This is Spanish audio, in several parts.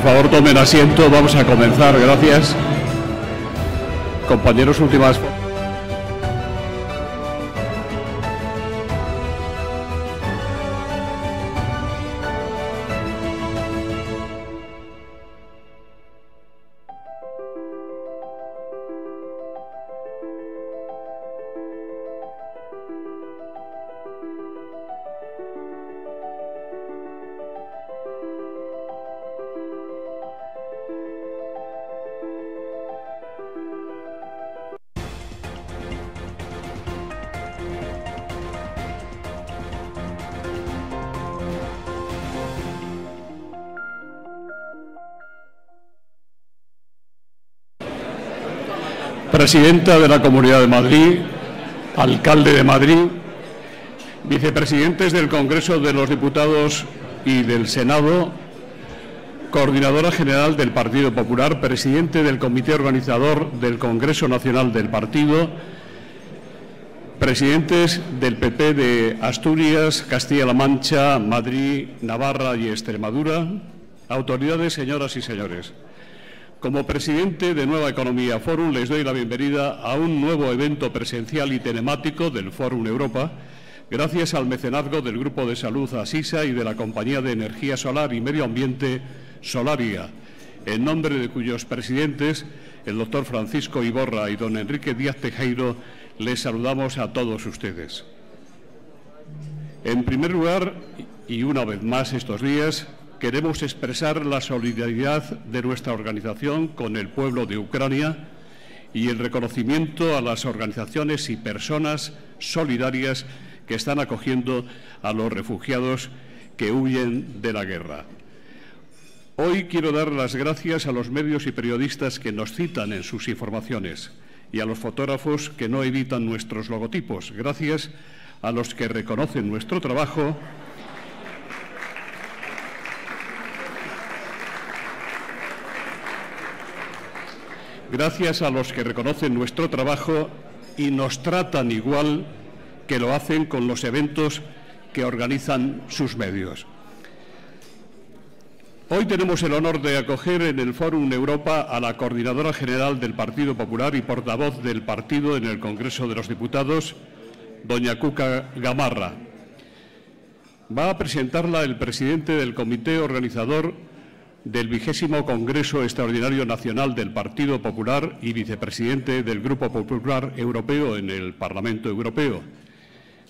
Por favor, tomen asiento, vamos a comenzar, gracias. Compañeros, últimas presidenta de la Comunidad de Madrid, alcalde de Madrid, vicepresidentes del Congreso de los Diputados y del Senado, coordinadora general del Partido Popular, presidente del Comité Organizador del Congreso Nacional del Partido, presidentes del PP de Asturias, Castilla-La Mancha, Madrid, Navarra y Extremadura, autoridades, señoras y señores. Como presidente de Nueva Economía Forum les doy la bienvenida a un nuevo evento presencial y telemático del Forum Europa, gracias al mecenazgo del Grupo de Salud Asisa y de la Compañía de Energía Solar y Medio Ambiente Solaria, en nombre de cuyos presidentes, el doctor Francisco Iborra y don Enrique Díaz Tejero, les saludamos a todos ustedes. En primer lugar, y una vez más estos días, queremos expresar la solidaridad de nuestra organización con el pueblo de Ucrania y el reconocimiento a las organizaciones y personas solidarias que están acogiendo a los refugiados que huyen de la guerra. Hoy quiero dar las gracias a los medios y periodistas que nos citan en sus informaciones y a los fotógrafos que no editan nuestros logotipos. Gracias a los que reconocen nuestro trabajo gracias a los que reconocen nuestro trabajo y nos tratan igual que lo hacen con los eventos que organizan sus medios. Hoy tenemos el honor de acoger en el Fórum Europa a la coordinadora general del Partido Popular y portavoz del partido en el Congreso de los Diputados, doña Cuca Gamarra. Va a presentarla el presidente del comité organizador, del vigésimo Congreso Extraordinario Nacional del Partido Popular y vicepresidente del Grupo Popular Europeo en el Parlamento Europeo.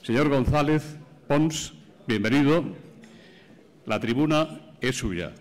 Señor González Pons, bienvenido. La tribuna es suya.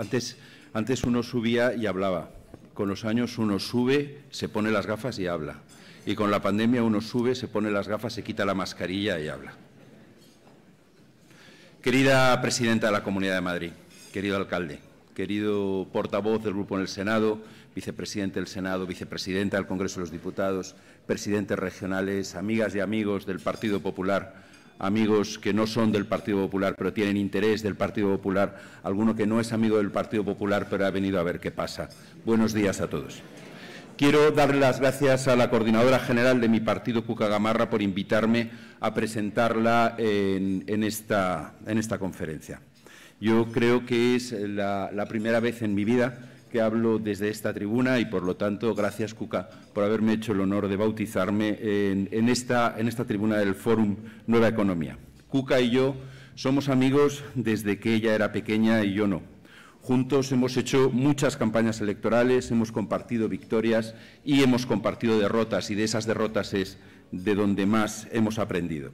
antes, uno subía y hablaba. Con los años uno sube, se pone las gafas y habla. Y con la pandemia uno sube, se pone las gafas, se quita la mascarilla y habla. Querida presidenta de la Comunidad de Madrid, querido alcalde, querido portavoz del grupo en el Senado, vicepresidente del Senado, vicepresidenta del Congreso de los Diputados, presidentes regionales, amigas y amigos del Partido Popular, amigos que no son del Partido Popular, pero tienen interés del Partido Popular, alguno que no es amigo del Partido Popular, pero ha venido a ver qué pasa. Buenos días a todos. Quiero darle las gracias a la coordinadora general de mi partido, Cuca Gamarra, por invitarme a presentarla en, esta, conferencia. Yo creo que es la, la primera vez en mi vida que hablo desde esta tribuna y, por lo tanto, gracias, Cuca, por haberme hecho el honor de bautizarme en, esta, esta tribuna del Fórum Nueva Economía. Cuca y yo somos amigos desde que ella era pequeña y yo no. Juntos hemos hecho muchas campañas electorales, hemos compartido victorias y hemos compartido derrotas, y de esas derrotas es de donde más hemos aprendido.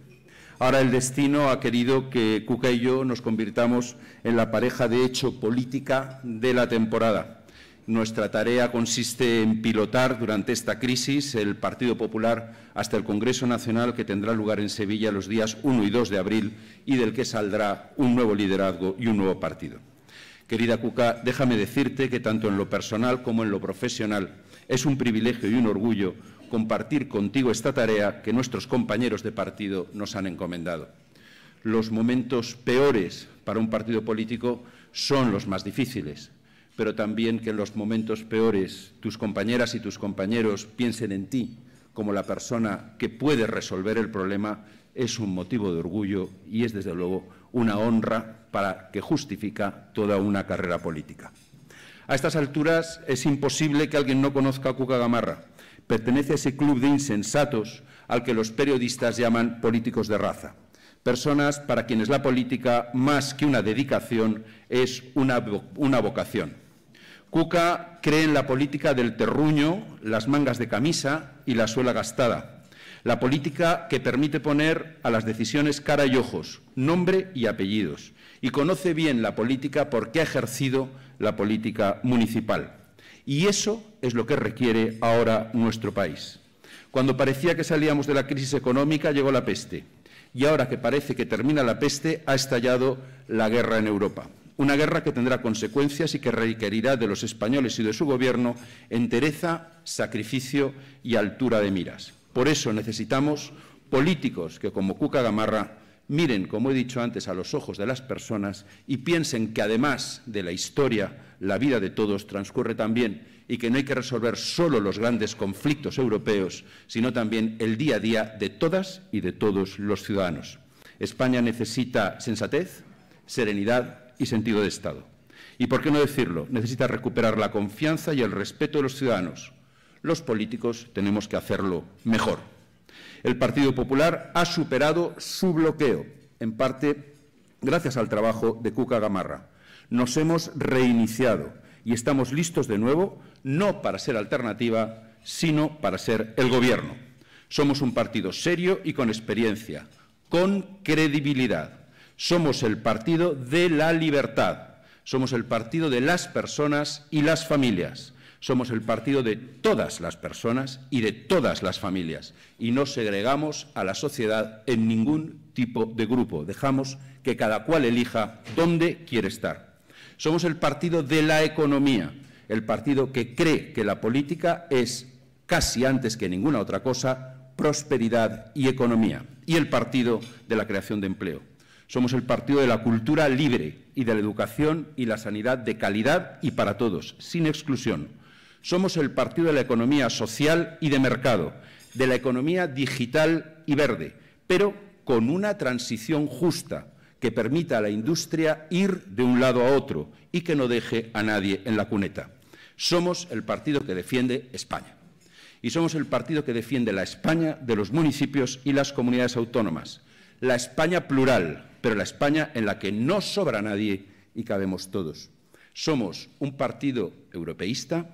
Ahora el destino ha querido que Cuca y yo nos convirtamos en la pareja de hecho política de la temporada. Nuestra tarea consiste en pilotar durante esta crisis el Partido Popular hasta el Congreso Nacional que tendrá lugar en Sevilla los días 1 y 2 de abril y del que saldrá un nuevo liderazgo y un nuevo partido. Querida Cuca, déjame decirte que tanto en lo personal como en lo profesional es un privilegio y un orgullo compartir contigo esta tarea que nuestros compañeros de partido nos han encomendado. Los momentos peores para un partido político son los más difíciles pero también que en los momentos peores tus compañeras y tus compañeros piensen en ti como la persona que puede resolver el problema es un motivo de orgullo y es desde luego una honra para que justifica toda una carrera política. A estas alturas es imposible que alguien no conozca a Cuca Gamarra. Pertenece a ese club de insensatos al que los periodistas llaman políticos de raza. Personas para quienes la política, más que una dedicación, es una, una vocación. Cuca cree en la política del terruño, las mangas de camisa y la suela gastada. La política que permite poner a las decisiones cara y ojos, nombre y apellidos. Y conoce bien la política porque ha ejercido la política municipal. Y eso es lo que requiere ahora nuestro país. Cuando parecía que salíamos de la crisis económica llegó la peste. Y ahora que parece que termina la peste ha estallado la guerra en Europa. Una guerra que tendrá consecuencias y que requerirá de los españoles y de su gobierno entereza, sacrificio y altura de miras. Por eso necesitamos políticos que, como Cuca Gamarra, miren, como he dicho antes, a los ojos de las personas y piensen que además de la historia, la vida de todos transcurre también y que no hay que resolver solo los grandes conflictos europeos, sino también el día a día de todas y de todos los ciudadanos. España necesita sensatez, serenidad, y sentido de Estado. Y por qué no decirlo, necesita recuperar la confianza y el respeto de los ciudadanos. Los políticos tenemos que hacerlo mejor. El Partido Popular ha superado su bloqueo, en parte gracias al trabajo de Cuca Gamarra. Nos hemos reiniciado y estamos listos de nuevo, no para ser alternativa, sino para ser el Gobierno. Somos un partido serio y con experiencia, con credibilidad somos el partido de la libertad, somos el partido de las personas y las familias, somos el partido de todas las personas y de todas las familias, y no segregamos a la sociedad en ningún tipo de grupo, dejamos que cada cual elija dónde quiere estar. Somos el partido de la economía, el partido que cree que la política es, casi antes que ninguna otra cosa, prosperidad y economía, y el partido de la creación de empleo. Somos el partido de la cultura libre y de la educación y la sanidad de calidad y para todos, sin exclusión. Somos el partido de la economía social y de mercado, de la economía digital y verde, pero con una transición justa que permita a la industria ir de un lado a otro y que no deje a nadie en la cuneta. Somos el partido que defiende España y somos el partido que defiende la España de los municipios y las comunidades autónomas, la España plural, pero la España en la que no sobra nadie y cabemos todos. Somos un partido europeísta,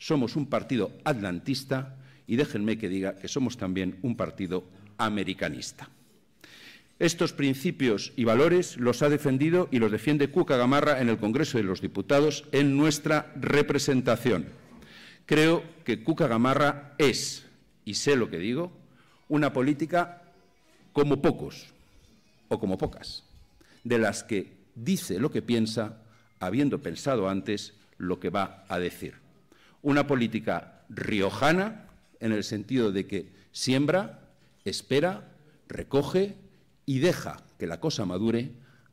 somos un partido atlantista y déjenme que diga que somos también un partido americanista. Estos principios y valores los ha defendido y los defiende Cuca Gamarra en el Congreso de los Diputados en nuestra representación. Creo que Cuca Gamarra es, y sé lo que digo, una política como pocos, como pocas, de las que dice lo que piensa, habiendo pensado antes lo que va a decir. Una política riojana, en el sentido de que siembra, espera, recoge y deja que la cosa madure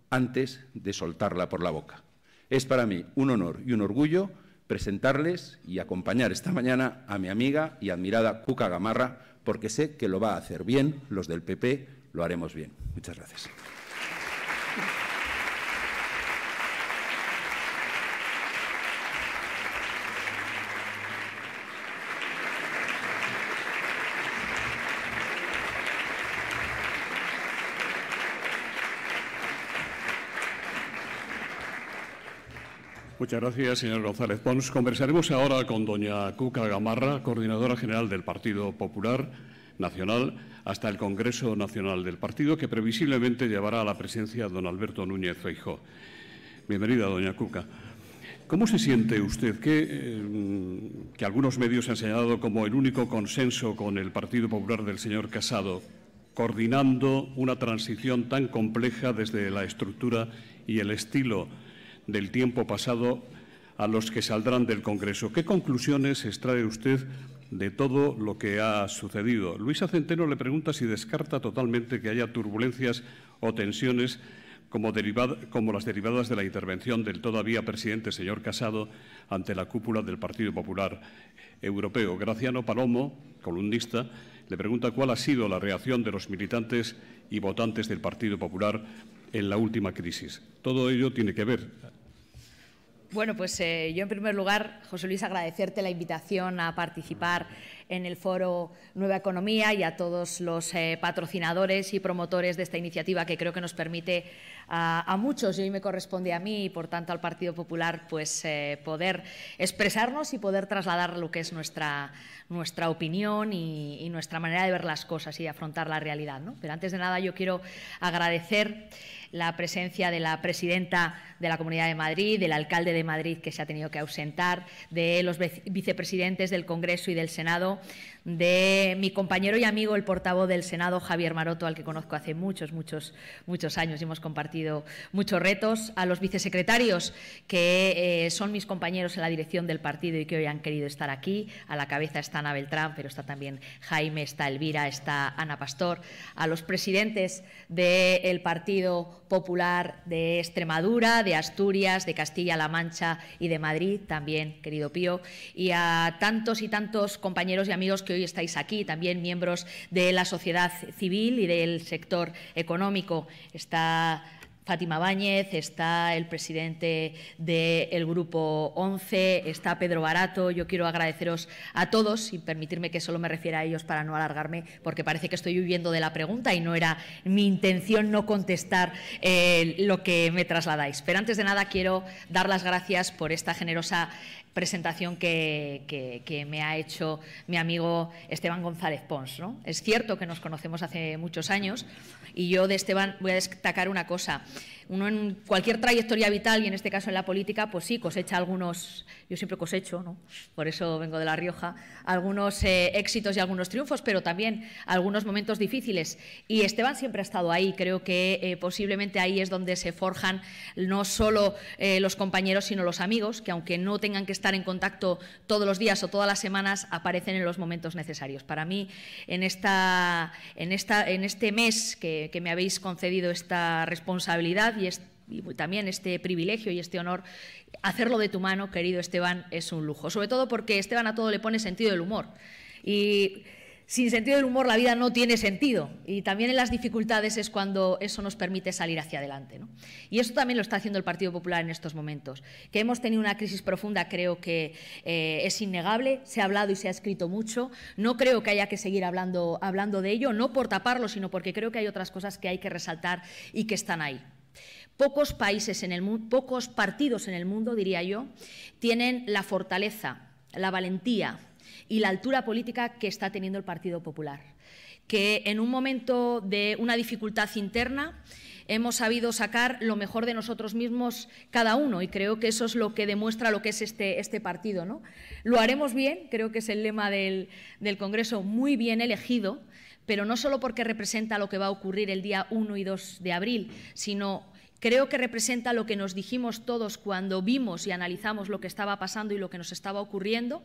antes de soltarla por la boca. Es para mí un honor y un orgullo presentarles y acompañar esta mañana a mi amiga y admirada Cuca Gamarra, porque sé que lo va a hacer bien los del PP lo haremos bien. Muchas gracias. Muchas gracias, señor González Pons. Conversaremos ahora con doña Cuca Gamarra, coordinadora general del Partido Popular. Nacional hasta el Congreso Nacional del Partido, que previsiblemente llevará a la presencia... a don Alberto Núñez Feijóo. Bienvenida, doña Cuca. ¿Cómo se siente usted que, eh, que algunos medios han señalado como el único consenso con el Partido Popular del señor Casado, coordinando una transición tan compleja desde la estructura y el estilo del tiempo pasado a los que saldrán del Congreso? ¿Qué conclusiones extrae usted de todo lo que ha sucedido. Luisa Centeno le pregunta si descarta totalmente que haya turbulencias o tensiones como, como, las derivadas de la intervención del todavía presidente señor Casado ante la cúpula del Partido Popular Europeo. Graciano Palomo, columnista, le pregunta cuál ha sido la reacción de los militantes y votantes del Partido Popular en la última crisis. Todo ello tiene que ver, bueno, pues eh, yo en primer lugar, José Luis, agradecerte la invitación a participar en el foro Nueva Economía y a todos los eh, patrocinadores y promotores de esta iniciativa que creo que nos permite a, muchos y hoy me corresponde a mí y por tanto al Partido Popular pues eh, poder expresarnos y poder trasladar lo que es nuestra, nuestra opinión y, nuestra manera de ver las cosas y afrontar la realidad. Pero antes de nada yo quiero agradecer la presencia de la presidenta de la Comunidad de Madrid, del alcalde de Madrid que se ha tenido que ausentar, de los vicepresidentes del Congreso y del Senado, de mi compañero y amigo, el portavoz del Senado, Javier Maroto, al que conozco hace muchos, muchos, muchos años y hemos compartido muchos retos, a los vicesecretarios, que eh, son mis compañeros en la dirección del partido y que hoy han querido estar aquí. A la cabeza está Ana Beltrán, pero está también Jaime, está Elvira, está Ana Pastor, a los presidentes del partido popular de Extremadura, de Asturias, de Castilla-La Mancha y de Madrid también, querido Pío, y a tantos y tantos compañeros y amigos que hoy estáis aquí, también miembros de la sociedad civil y del sector económico. Está Fátima Báñez, está el presidente del Grupo 11, está Pedro Barato. Yo quiero agradeceros a todos y permitirme que solo me refiera a ellos para no alargarme, porque parece que estoy huyendo de la pregunta y no era mi intención no contestar eh, lo que me trasladáis. Pero antes de nada quiero dar las gracias por esta generosa presentación que, me ha hecho mi amigo Esteban González Pons. ¿no? Es cierto que nos conocemos hace muchos años y yo de Esteban voy a destacar una cosa. Uno en cualquier trayectoria vital, y en este caso en la política, pues sí, cosecha algunos, yo siempre cosecho, ¿no? por eso vengo de La Rioja, algunos eh, éxitos y algunos triunfos, pero también algunos momentos difíciles. Y Esteban siempre ha estado ahí, creo que eh, posiblemente ahí es donde se forjan no solo eh, los compañeros, sino los amigos, que aunque no tengan que estar estar en contacto todos los días o todas las semanas aparecen en los momentos necesarios. Para mí, en, esta, en, esta, en este mes que, me habéis concedido esta responsabilidad y también este privilegio y este honor, hacerlo de tu mano, querido Esteban, es un lujo. Sobre todo porque Esteban a todo le pone sentido del humor. Y sin sentido del humor la vida no tiene sentido y también en las dificultades es cuando eso nos permite salir hacia adelante. Y eso también lo está haciendo el Partido Popular en estos momentos. Que hemos tenido una crisis profunda creo que eh, es innegable, se ha hablado y se ha escrito mucho. No creo que haya que seguir hablando, hablando de ello, no por taparlo, sino porque creo que hay otras cosas que hay que resaltar y que están ahí. Pocos países pocos partidos en el mundo, diría yo, tienen la fortaleza, la valentía, y la altura política que está teniendo el Partido Popular, que en un momento de una dificultad interna hemos sabido sacar lo mejor de nosotros mismos cada uno y creo que eso es lo que demuestra lo que es este, este partido. Lo haremos bien, creo que es el lema del, del Congreso, muy bien elegido, pero no solo porque representa lo que va a ocurrir el día 1 y 2 de abril, sino creo que representa lo que nos dijimos todos cuando vimos y analizamos lo que estaba pasando y lo que nos estaba ocurriendo,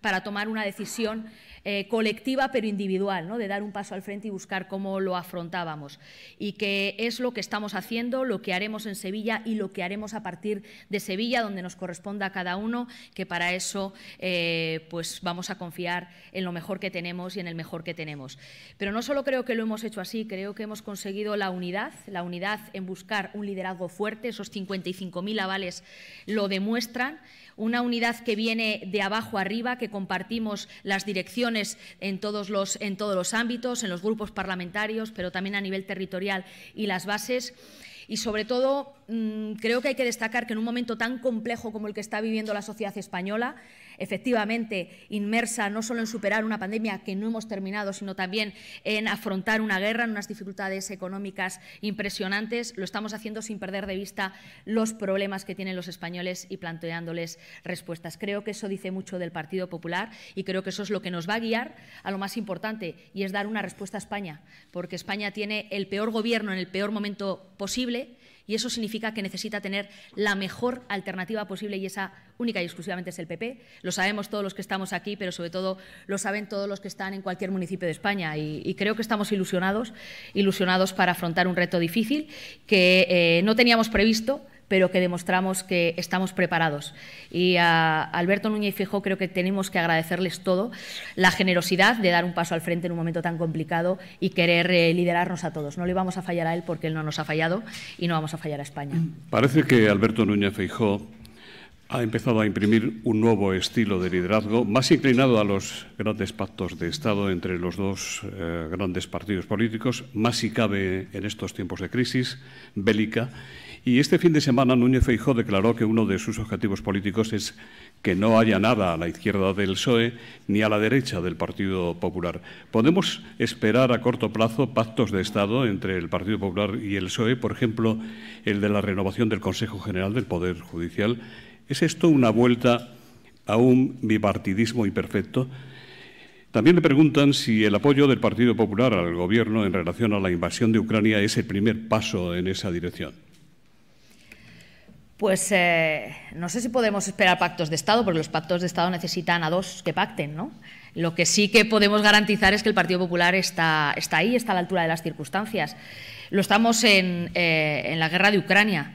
para tomar una decisión eh, colectiva pero individual, ¿no? de dar un paso al frente y buscar cómo lo afrontábamos. Y que es lo que estamos haciendo, lo que haremos en Sevilla y lo que haremos a partir de Sevilla, donde nos corresponda a cada uno, que para eso eh, pues vamos a confiar en lo mejor que tenemos y en el mejor que tenemos. Pero no solo creo que lo hemos hecho así, creo que hemos conseguido la unidad, la unidad en buscar un liderazgo fuerte, esos 55.000 avales lo demuestran una unidad que viene de abajo arriba, que compartimos las direcciones en todos los, en todos los ámbitos, en los grupos parlamentarios, pero también a nivel territorial y las bases. Y sobre todo, mm, creo que hay que destacar que en un momento tan complejo como el que está viviendo la sociedad española, efectivamente inmersa no solo en superar una pandemia que no hemos terminado, sino también en afrontar una guerra, en unas dificultades económicas impresionantes. Lo estamos haciendo sin perder de vista los problemas que tienen los españoles y planteándoles respuestas. Creo que eso dice mucho del Partido Popular y creo que eso es lo que nos va a guiar a lo más importante y es dar una respuesta a España, porque España tiene el peor gobierno en el peor momento posible y eso significa que necesita tener la mejor alternativa posible y esa única y exclusivamente es el PP. Lo sabemos todos los que estamos aquí, pero sobre todo lo saben todos los que están en cualquier municipio de España. Y, creo que estamos ilusionados, ilusionados para afrontar un reto difícil que eh, no teníamos previsto pero que demostramos que estamos preparados. Y a Alberto Núñez Feijóo creo que tenemos que agradecerles todo, la generosidad de dar un paso al frente en un momento tan complicado y querer eh, liderarnos a todos. No le vamos a fallar a él porque él no nos ha fallado y no vamos a fallar a España. Parece que Alberto Núñez Feijóo ha empezado a imprimir un nuevo estilo de liderazgo, más inclinado a los grandes pactos de Estado entre los dos eh, grandes partidos políticos, más si cabe en estos tiempos de crisis bélica, y este fin de semana Núñez Feijóo declaró que uno de sus objetivos políticos es que no haya nada a la izquierda del PSOE ni a la derecha del Partido Popular. ¿Podemos esperar a corto plazo pactos de Estado entre el Partido Popular y el PSOE, por ejemplo, el de la renovación del Consejo General del Poder Judicial? ¿Es esto una vuelta a un bipartidismo imperfecto? También le preguntan si el apoyo del Partido Popular al Gobierno en relación a la invasión de Ucrania es el primer paso en esa dirección pues eh, no sé si podemos esperar pactos de Estado, porque los pactos de Estado necesitan a dos que pacten, ¿no? Lo que sí que podemos garantizar es que el Partido Popular está, está ahí, está a la altura de las circunstancias. Lo estamos en, eh, la guerra de Ucrania.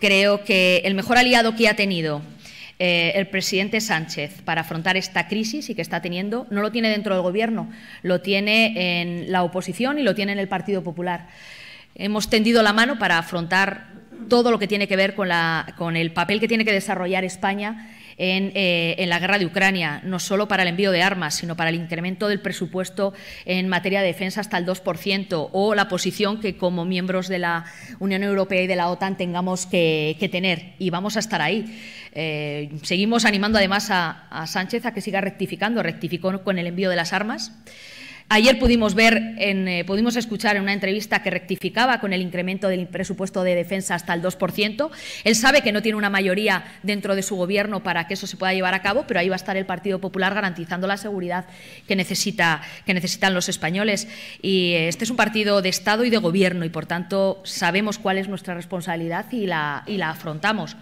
Creo que el mejor aliado que ha tenido eh, el presidente Sánchez para afrontar esta crisis y que está teniendo, no lo tiene dentro del Gobierno, lo tiene en la oposición y lo tiene en el Partido Popular. Hemos tendido la mano para afrontar todo lo que tiene que ver con, el papel que tiene que desarrollar España eh, en, la guerra de Ucrania, no solo para el envío de armas, sino para el incremento del presupuesto en materia de defensa hasta el 2%, o la posición que como miembros de la Unión Europea y de la OTAN tengamos que, tener. Y vamos a estar ahí. Eh, seguimos animando además a Sánchez a que siga rectificando. Rectificó con el envío de las armas. Ayer pudimos ver, eh, pudimos escuchar en una entrevista que rectificaba con el incremento del presupuesto de defensa hasta el 2%. Él sabe que no tiene una mayoría dentro de su gobierno para que eso se pueda llevar a cabo, pero ahí va a estar el Partido Popular garantizando la seguridad que, necesita, que necesitan los españoles. Y eh, este es un partido de Estado y de gobierno y, por tanto, sabemos cuál es nuestra responsabilidad y la afrontamos.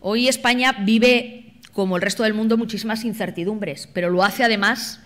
Hoy España vive, como el resto del mundo, muchísimas incertidumbres, pero lo hace además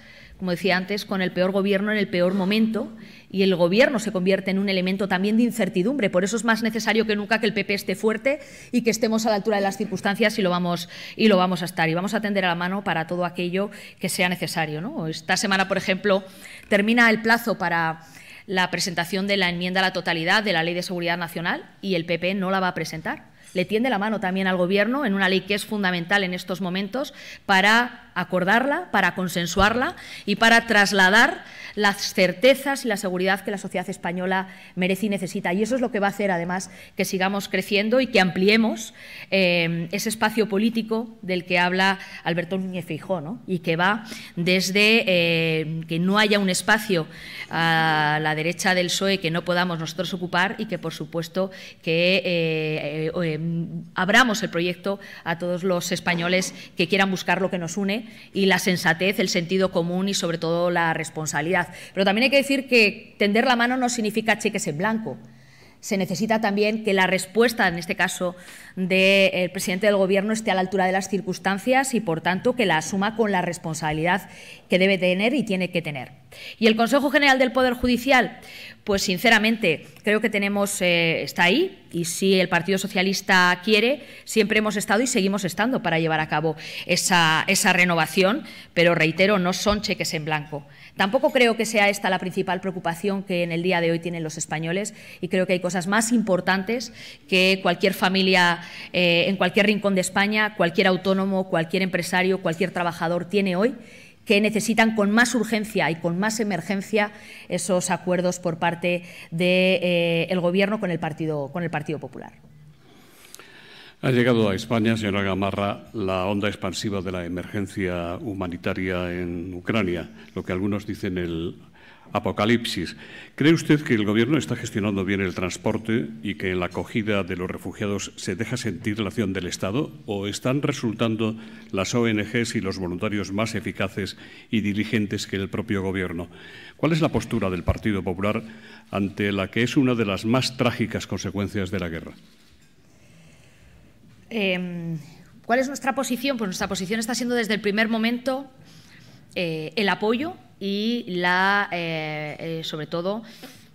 como decía antes, con el peor gobierno en el peor momento y el gobierno se convierte en un elemento también de incertidumbre. Por eso es más necesario que nunca que el PP esté fuerte y que estemos a la altura de las circunstancias y lo vamos, y lo vamos a estar. Y vamos a tender a la mano para todo aquello que sea necesario. Esta semana, por ejemplo, termina el plazo para la presentación de la enmienda a la totalidad de la Ley de Seguridad Nacional y el PP no la va a presentar le tiende la mano también al Gobierno en una ley que es fundamental en estos momentos para acordarla, para consensuarla y para trasladar las certezas y la seguridad que la sociedad española merece y necesita. Y eso es lo que va a hacer, además, que sigamos creciendo y que ampliemos eh, ese espacio político del que habla Alberto Núñez Fijó, y que va desde eh, que no haya un espacio a la derecha del PSOE que no podamos nosotros ocupar y que, por supuesto, que eh, Mm, abramos el proyecto a todos los españoles que quieran buscar lo que nos une y la sensatez, el sentido común y sobre todo la responsabilidad. Pero también hay que decir que tender la mano no significa cheques en blanco se necesita también que la respuesta, en este caso del presidente del Gobierno, esté a la altura de las circunstancias y, por tanto, que la asuma con la responsabilidad que debe tener y tiene que tener. Y el Consejo General del Poder Judicial, pues sinceramente creo que tenemos eh, está ahí y si el Partido Socialista quiere, siempre hemos estado y seguimos estando para llevar a cabo esa, esa renovación, pero reitero, no son cheques en blanco. Tampoco creo que sea esta la principal preocupación que en el día de hoy tienen los españoles y creo que hay cosas más importantes que cualquier familia eh, en cualquier rincón de España, cualquier autónomo, cualquier empresario, cualquier trabajador tiene hoy que necesitan con más urgencia y con más emergencia esos acuerdos por parte del eh, Gobierno con el partido Popular. Ha llegado a España, señora Gamarra, la onda expansiva de la emergencia humanitaria en Ucrania, lo que algunos dicen el apocalipsis. ¿Cree usted que el Gobierno está gestionando bien el transporte y que en la acogida de los refugiados se deja sentir la acción del Estado? ¿O están resultando las ONGs y los voluntarios más eficaces y diligentes que el propio Gobierno? ¿Cuál es la postura del Partido Popular ante la que es una de las más trágicas consecuencias de la guerra? Em, ¿Cuál es nuestra posición? Pues nuestra posición está siendo desde el primer momento eh, el apoyo y la, eh, eh, sobre todo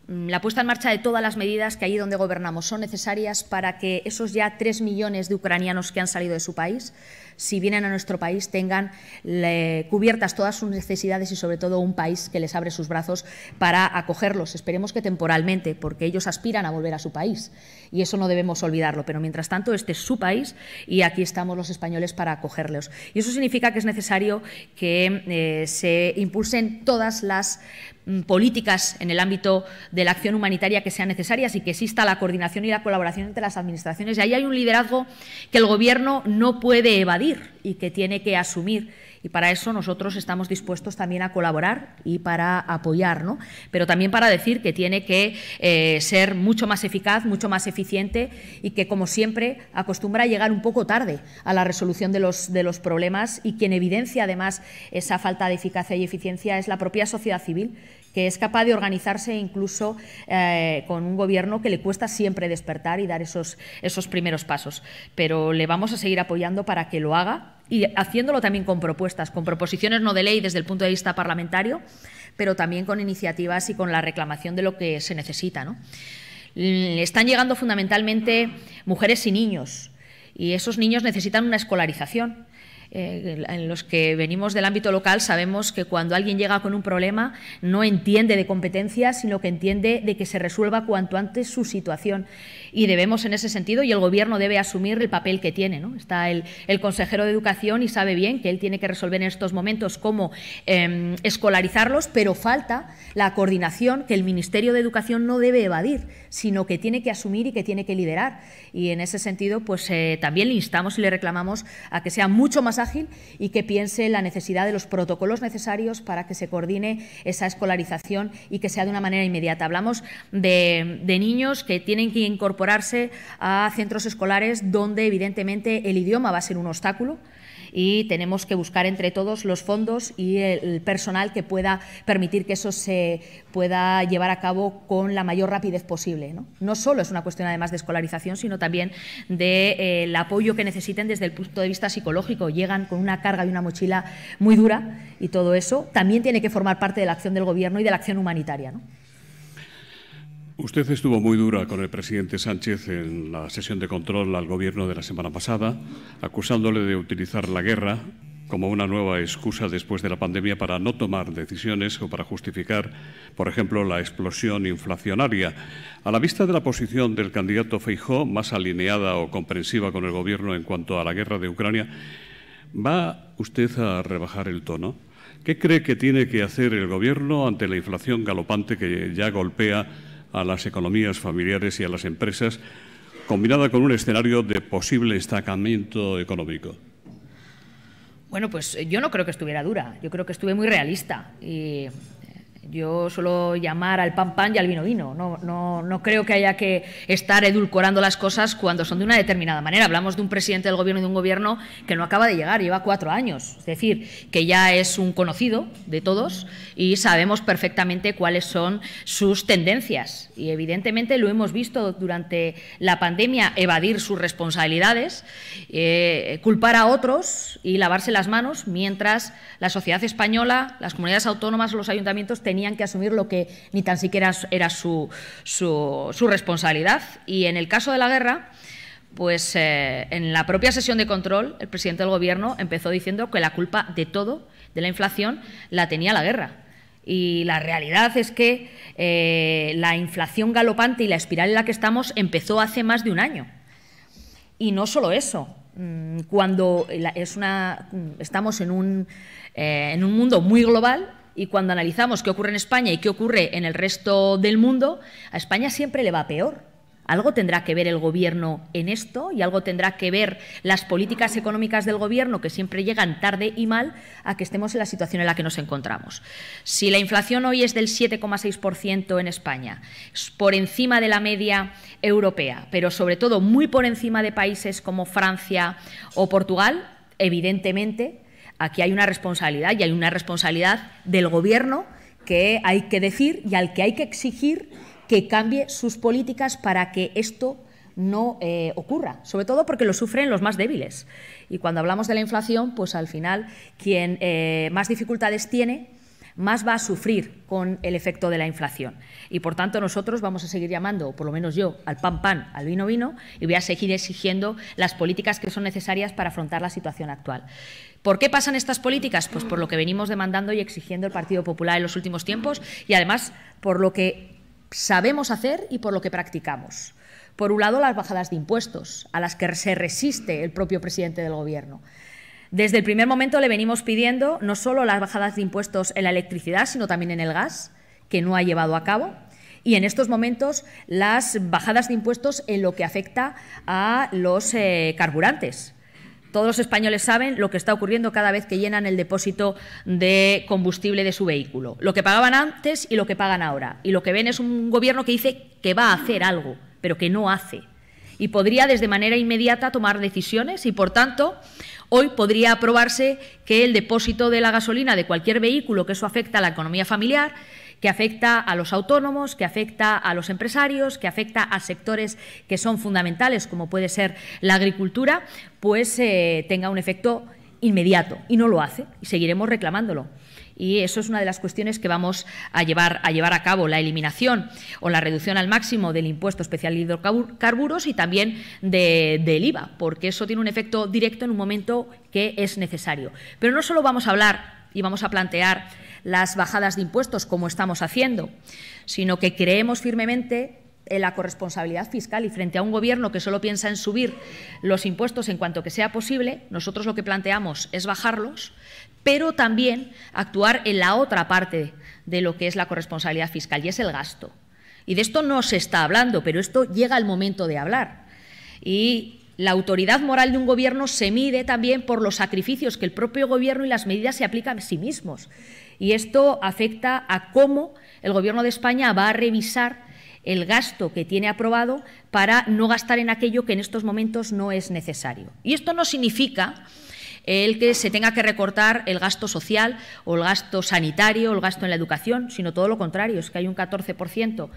Mm, la puesta en marcha de todas las medidas que allí donde gobernamos son necesarias para que esos ya tres millones de ucranianos que han salido de su país, si vienen a nuestro país, tengan cubiertas todas sus necesidades y sobre todo un país que les abre sus brazos para acogerlos. Esperemos que temporalmente, porque ellos aspiran a volver a su país y eso no debemos olvidarlo. Pero mientras tanto, este es su país y aquí estamos los españoles para acogerlos. Y eso significa que es necesario que eh, se impulsen todas las Mm, políticas en el ámbito de la acción humanitaria que sean necesarias y que exista la coordinación y la colaboración entre las administraciones. Y ahí hay un liderazgo que el Gobierno no puede evadir y que tiene que asumir. Y para eso nosotros estamos dispuestos también a colaborar y para apoyar, pero también para decir que tiene que eh, ser mucho más eficaz, mucho más eficiente y que, como siempre, acostumbra a llegar un poco tarde a la resolución de los, de los problemas y quien evidencia además esa falta de eficacia y eficiencia es la propia sociedad civil que es capaz de organizarse incluso eh, con un gobierno que le cuesta siempre despertar y dar esos, esos primeros pasos. Pero le vamos a seguir apoyando para que lo haga y haciéndolo también con propuestas, con proposiciones no de ley desde el punto de vista parlamentario, pero también con iniciativas y con la reclamación de lo que se necesita. Están llegando fundamentalmente mujeres y niños, y esos niños necesitan una escolarización. Eh, en los que venimos del ámbito local sabemos que cuando alguien llega con un problema no entiende de competencias, sino que entiende de que se resuelva cuanto antes su situación y debemos en ese sentido, y el Gobierno debe asumir el papel que tiene. Está el, el, consejero de Educación y sabe bien que él tiene que resolver en estos momentos cómo em, escolarizarlos, pero falta la coordinación que el Ministerio de Educación no debe evadir, sino que tiene que asumir y que tiene que liderar. Y en ese sentido, pues eh, también le instamos y le reclamamos a que sea mucho más ágil y que piense en la necesidad de los protocolos necesarios para que se coordine esa escolarización y que sea de una manera inmediata. Hablamos de, de niños que tienen que incorporar incorporarse a centros escolares donde evidentemente el idioma va a ser un obstáculo y tenemos que buscar entre todos los fondos y el personal que pueda permitir que eso se pueda llevar a cabo con la mayor rapidez posible. No, no solo es una cuestión además de escolarización, sino también del de, eh, apoyo que necesiten desde el punto de vista psicológico. Llegan con una carga y una mochila muy dura y todo eso también tiene que formar parte de la acción del Gobierno y de la acción humanitaria. Usted estuvo muy dura con el presidente Sánchez en la sesión de control al gobierno de la semana pasada, acusándole de utilizar la guerra como una nueva excusa después de la pandemia para no tomar decisiones o para justificar, por ejemplo, la explosión inflacionaria. A la vista de la posición del candidato Feijó, más alineada o comprensiva con el gobierno en cuanto a la guerra de Ucrania, ¿va usted a rebajar el tono? ¿Qué cree que tiene que hacer el gobierno ante la inflación galopante que ya golpea a las economías familiares y a las empresas, combinada con un escenario de posible estancamiento económico. Bueno, pues eh, yo no creo que estuviera dura, yo creo que estuve muy realista. Y yo suelo llamar al pan pan y al vino vino. No, no, creo que haya que estar edulcorando las cosas cuando son de una determinada manera. Hablamos de un presidente del gobierno y de un gobierno que no acaba de llegar, lleva cuatro años. Es decir, que ya es un conocido de todos y sabemos perfectamente cuáles son sus tendencias. Y evidentemente lo hemos visto durante la pandemia evadir sus responsabilidades, eh, culpar a otros y lavarse las manos mientras la sociedad española, las comunidades autónomas, o los ayuntamientos tenían tenían que asumir lo que ni tan siquiera era su, responsabilidad. Y en el caso de la guerra, pues eh, en la propia sesión de control, el presidente del Gobierno empezó diciendo que la culpa de todo, de la inflación, la tenía la guerra. Y la realidad es que eh, la inflación galopante y la espiral en la que estamos empezó hace más de un año. Y no solo eso, mm, cuando es una, mm, estamos en un, eh, en un mundo muy global y cuando analizamos qué ocurre en España y qué ocurre en el resto del mundo, a España siempre le va peor. Algo tendrá que ver el gobierno en esto y algo tendrá que ver las políticas económicas del gobierno que siempre llegan tarde y mal a que estemos en la situación en la que nos encontramos. Si la inflación hoy es del 7,6% en España, por encima de la media europea, pero sobre todo muy por encima de países como Francia o Portugal, evidentemente Aquí hay una responsabilidad y hay una responsabilidad del gobierno que hay que decir y al que hay que exigir que cambie sus políticas para que esto no eh, ocurra, sobre todo porque lo sufren los más débiles. Y cuando hablamos de la inflación, pues al final quien eh, más dificultades tiene, más va a sufrir con el efecto de la inflación. Y por tanto nosotros vamos a seguir llamando, por lo menos yo, al pan pan, al vino vino, y voy a seguir exigiendo las políticas que son necesarias para afrontar la situación actual. ¿Por qué pasan estas políticas? Pues por lo que venimos demandando y exigiendo el Partido Popular en los últimos tiempos y además por lo que sabemos hacer y por lo que practicamos. Por un lado, las bajadas de impuestos, a las que se resiste el propio presidente del Gobierno. Desde el primer momento le venimos pidiendo no solo las bajadas de impuestos en la electricidad, sino también en el gas, que no ha llevado a cabo. Y en estos momentos las bajadas de impuestos en lo que afecta a los eh, carburantes, todos los españoles saben lo que está ocurriendo cada vez que llenan el depósito de combustible de su vehículo, lo que pagaban antes y lo que pagan ahora. Y lo que ven es un gobierno que dice que va a hacer algo, pero que no hace. Y podría desde manera inmediata tomar decisiones y, por tanto, hoy podría aprobarse que el depósito de la gasolina de cualquier vehículo, que eso afecta a la economía familiar, que afecta a los autónomos, que afecta a los empresarios, que afecta a sectores que son fundamentales, como puede ser la agricultura, pues eh, tenga un efecto inmediato. Y no lo hace, y seguiremos reclamándolo y eso es una de las cuestiones que vamos a llevar a, llevar a cabo, la eliminación o la reducción al máximo del impuesto especial de hidrocarburos y también del IVA, porque eso tiene un efecto directo en un momento que es necesario. Pero no solo vamos a hablar y vamos a plantear las bajadas de impuestos como estamos haciendo, sino que creemos firmemente en la corresponsabilidad fiscal y frente a un gobierno que solo piensa en subir los impuestos en cuanto que sea posible, nosotros lo que planteamos es bajarlos, pero también actuar en la otra parte de lo que es la corresponsabilidad fiscal y es el gasto. Y de esto no se está hablando, pero esto llega el momento de hablar. Y la autoridad moral de un gobierno se mide también por los sacrificios que el propio gobierno y las medidas se aplican a sí mismos. Y esto afecta a cómo el gobierno de España va a revisar el gasto que tiene aprobado para no gastar en aquello que en estos momentos no es necesario. Y esto no significa el que se tenga que recortar el gasto social o el gasto sanitario o el gasto en la educación, sino todo lo contrario, es que hay un 14%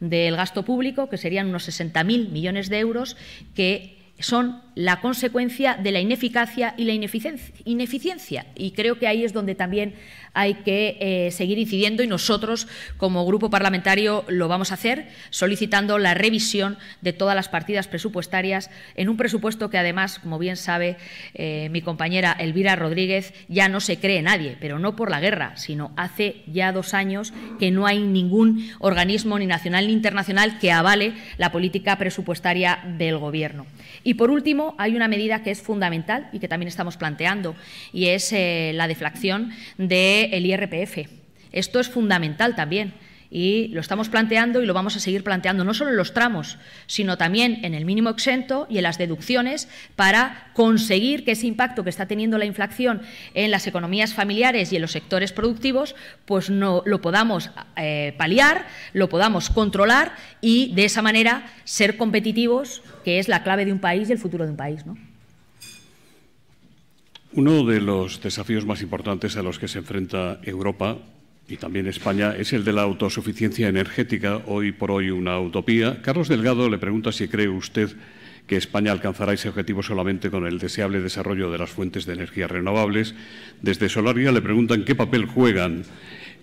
del gasto público, que serían unos 60.000 millones de euros, que son la consecuencia de la ineficacia y la ineficiencia, Y creo que ahí es donde también hay que eh, seguir incidiendo y nosotros, como grupo parlamentario, lo vamos a hacer, solicitando la revisión de todas las partidas presupuestarias en un presupuesto que, además, como bien sabe eh, mi compañera Elvira Rodríguez, ya no se cree nadie, pero no por la guerra, sino hace ya dos años que no hay ningún organismo ni nacional ni internacional que avale la política presupuestaria del Gobierno. Y por último, hay una medida que es fundamental y que también estamos planteando, y es eh, la deflación del IRPF. Esto es fundamental también. Y lo estamos planteando y lo vamos a seguir planteando no solo en los tramos, sino también en el mínimo exento y en las deducciones para conseguir que ese impacto que está teniendo la inflación en las economías familiares y en los sectores productivos, pues no lo podamos eh, paliar, lo podamos controlar y de esa manera ser competitivos, que es la clave de un país y el futuro de un país, Uno de los desafíos más importantes a los que se enfrenta Europa y también España es el de la autosuficiencia energética, hoy por hoy una utopía. Carlos Delgado le pregunta si cree usted que España alcanzará ese objetivo solamente con el deseable desarrollo de las fuentes de energías renovables. Desde Solaria le preguntan qué papel juegan,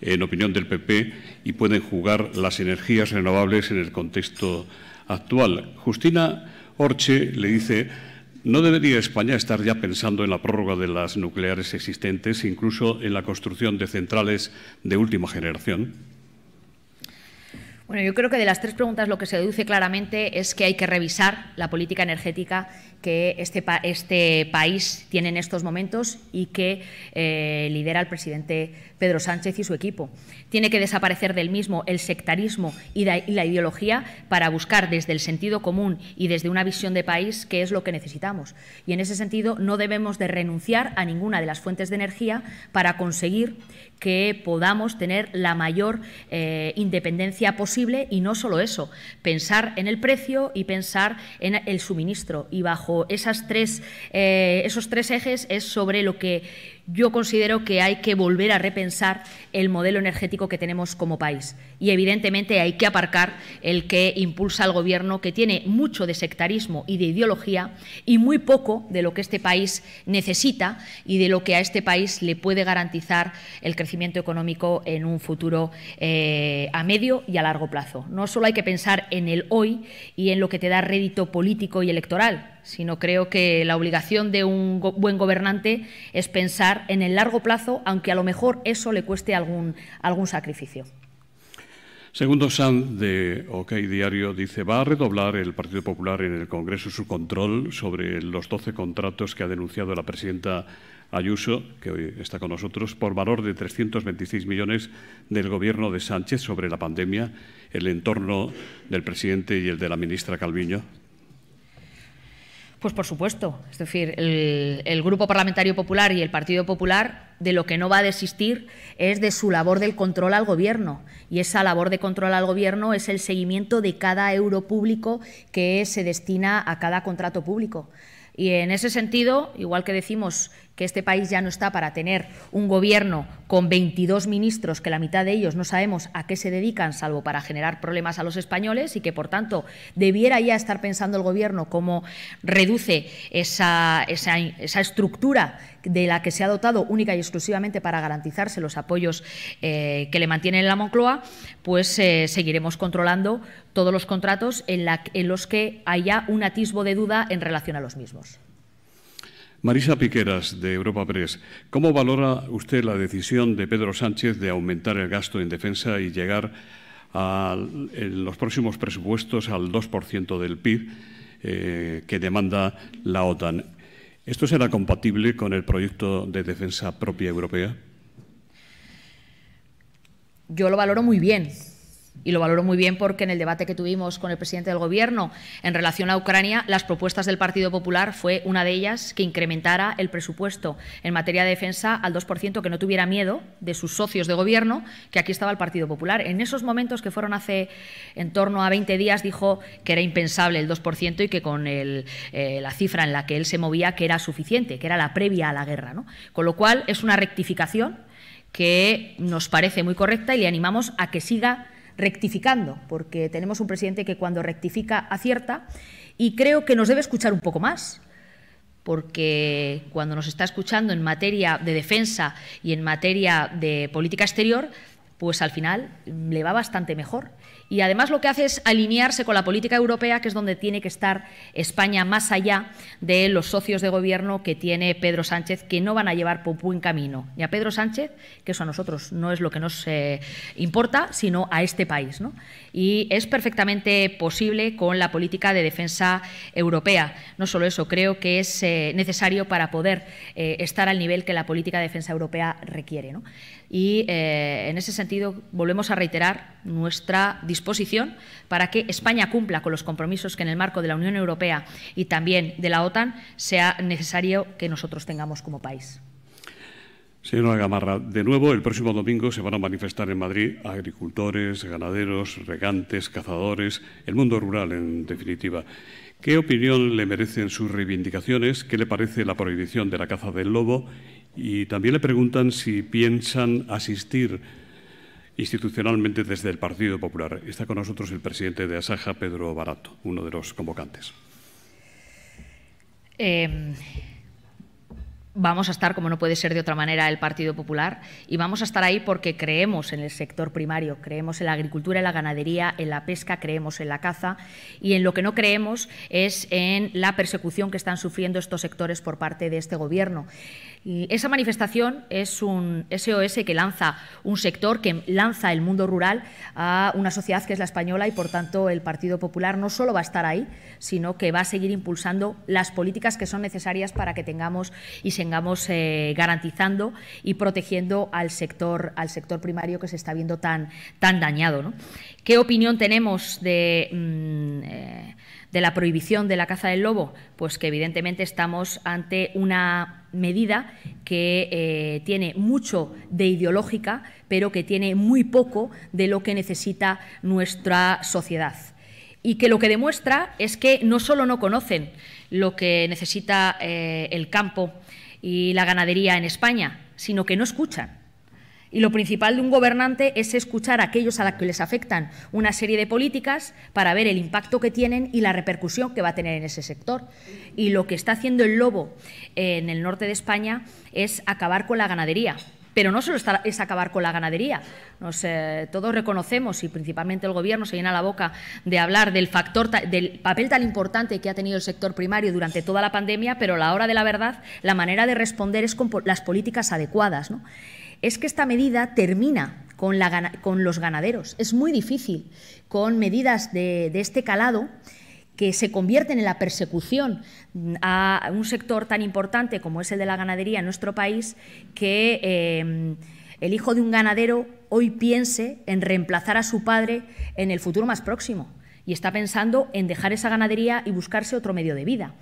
en opinión del PP, y pueden jugar las energías renovables en el contexto actual. Justina Orche le dice ¿No debería España estar ya pensando en la prórroga de las nucleares existentes, incluso en la construcción de centrales de última generación? Bueno, yo creo que de las tres preguntas lo que se deduce claramente es que hay que revisar la política energética que este, este país tiene en estos momentos y que eh, lidera el presidente Pedro Sánchez y su equipo. Tiene que desaparecer del mismo el sectarismo y la ideología para buscar desde el sentido común y desde una visión de país qué es lo que necesitamos. Y en ese sentido no debemos de renunciar a ninguna de las fuentes de energía para conseguir que podamos tener la mayor eh, independencia posible y no solo eso, pensar en el precio y pensar en el suministro. Y bajo esas tres, eh, esos tres ejes es sobre lo que yo considero que hay que volver a repensar el modelo energético que tenemos como país. Y evidentemente hay que aparcar el que impulsa el Gobierno, que tiene mucho de sectarismo y de ideología y muy poco de lo que este país necesita y de lo que a este país le puede garantizar el crecimiento económico en un futuro eh, a medio y a largo plazo. No solo hay que pensar en el hoy y en lo que te da rédito político y electoral, sino creo que la obligación de un buen gobernante es pensar en el largo plazo, aunque a lo mejor eso le cueste algún, algún sacrificio. Segundo Sanz de OK Diario dice, va a redoblar el Partido Popular en el Congreso su control sobre los 12 contratos que ha denunciado la presidenta Ayuso, que hoy está con nosotros, por valor de 326 millones del gobierno de Sánchez sobre la pandemia, el entorno del presidente y el de la ministra Calviño. Pues por supuesto. Es decir, el, Grupo Parlamentario Popular y el Partido Popular de lo que no va a desistir es de su labor del control al Gobierno. Y esa labor de control al Gobierno es el seguimiento de cada euro público que se destina a cada contrato público. Y en ese sentido, igual que decimos que este país ya no está para tener un gobierno con 22 ministros, que la mitad de ellos no sabemos a qué se dedican, salvo para generar problemas a los españoles, y que, por tanto, debiera ya estar pensando el gobierno cómo reduce esa, estructura de la que se ha dotado única y exclusivamente para garantizarse los apoyos eh, que le mantienen en la Moncloa, pues eh, seguiremos controlando todos los contratos en los que haya un atisbo de duda en relación a los mismos. Marisa Piqueras, de Europa Press, ¿cómo valora usted la decisión de Pedro Sánchez de aumentar el gasto en defensa y llegar a, en los próximos presupuestos al 2% del PIB eh, que demanda la OTAN? ¿Esto será compatible con el proyecto de defensa propia europea? Yo lo valoro muy bien y lo valoro muy bien porque en el debate que tuvimos con el presidente del Gobierno en relación a Ucrania, las propuestas del Partido Popular fue una de ellas que incrementara el presupuesto en materia de defensa al 2%, que no tuviera miedo de sus socios de Gobierno, que aquí estaba el Partido Popular. En esos momentos que fueron hace en torno a 20 días, dijo que era impensable el 2% y que con eh, la cifra en la que él se movía, que era suficiente, que era la previa a la guerra. ¿no? Con lo cual, es una rectificación que nos parece muy correcta y le animamos a que siga rectificando, porque tenemos un presidente que cuando rectifica acierta y creo que nos debe escuchar un poco más, porque cuando nos está escuchando en materia de defensa y en materia de política exterior, pues al final le va bastante mejor y además lo que hace es alinearse con la política europea, que es donde tiene que estar España más allá de los socios de gobierno que tiene Pedro Sánchez, que no van a llevar por buen camino Y a Pedro Sánchez, que eso a nosotros no es lo que nos eh, importa, sino a este país. ¿no? Y es perfectamente posible con la política de defensa europea. No solo eso, creo que es eh, necesario para poder eh, estar al nivel que la política de defensa europea requiere. ¿no? y eh, en ese sentido volvemos a reiterar nuestra disposición para que España cumpla con los compromisos que en el marco de la Unión Europea y también de la OTAN sea necesario que nosotros tengamos como país. Señora Gamarra, de nuevo el próximo domingo se van a manifestar en Madrid agricultores, ganaderos, regantes, cazadores, el mundo rural en definitiva. ¿Qué opinión le merecen sus reivindicaciones? ¿Qué le parece la prohibición de la caza del lobo? Y también le preguntan si piensan asistir institucionalmente desde el Partido Popular. Está con nosotros el presidente de Asaja, Pedro Barato, uno de los convocantes. Em, vamos a estar, como no puede ser de otra manera, el Partido Popular y vamos a estar ahí porque creemos en el sector primario, creemos en la agricultura, en la ganadería, en la pesca, creemos en la caza y en lo que no creemos es en la persecución que están sufriendo estos sectores por parte de este Gobierno. esa manifestación es un SOS que lanza un sector, que lanza el mundo rural a una sociedad que es la española y, por tanto, el Partido Popular no solo va a estar ahí, sino que va a seguir impulsando las políticas que son necesarias para que tengamos y se tengamos eh, garantizando y protegiendo al sector, al sector primario que se está viendo tan, tan dañado. ¿Qué opinión tenemos de... Mm, eh, de la prohibición de la caza del lobo? Pues que evidentemente estamos ante una medida que eh, tiene mucho de ideológica, pero que tiene muy poco de lo que necesita nuestra sociedad. Y que lo que demuestra es que no solo no conocen lo que necesita el campo, y la ganadería en España, sino que no escuchan. Y lo principal de un gobernante es escuchar a aquellos a los que les afectan una serie de políticas para ver el impacto que tienen y la repercusión que va a tener en ese sector. Y lo que está haciendo el lobo en el norte de España es acabar con la ganadería, pero no solo es acabar con la ganadería. Nos, eh, todos reconocemos, y principalmente el Gobierno se llena la boca de hablar del, factor, del papel tan importante que ha tenido el sector primario durante toda la pandemia, pero a la hora de la verdad, la manera de responder es con las políticas adecuadas. Es que esta medida termina con, los ganaderos. Es muy difícil con medidas de este calado que se convierten en la persecución a un sector tan importante como es el de la ganadería en nuestro país, que eh, el hijo de un ganadero hoy piense en reemplazar a su padre en el futuro más próximo y está pensando en dejar esa ganadería y buscarse otro medio de vida.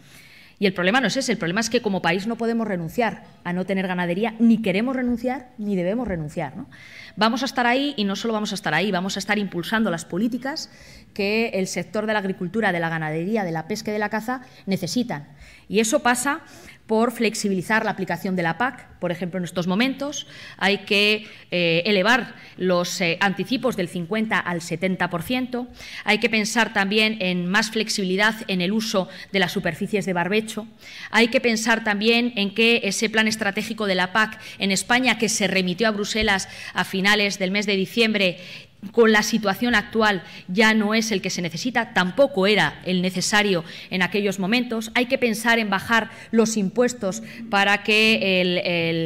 Y el problema no es ese, el problema es que como país no podemos renunciar a no tener ganadería, ni queremos renunciar, ni debemos renunciar. ¿no? Vamos a estar ahí y no solo vamos a estar ahí, vamos a estar impulsando las políticas que el sector de la agricultura, de la ganadería, de la pesca y de la caza necesitan. Y eso pasa por flexibilizar la aplicación de la PAC. Por ejemplo, en estos momentos hay que eh, elevar los eh, anticipos del 50 al 70%. Hay que pensar también en más flexibilidad en el uso de las superficies de barbecho. Hay que pensar también en que ese plan estratégico de la PAC en España, que se remitió a Bruselas a finales del mes de diciembre con la situación actual ya no es el que se necesita, tampoco era el necesario en aquellos momentos. Hay que pensar en bajar los impuestos para que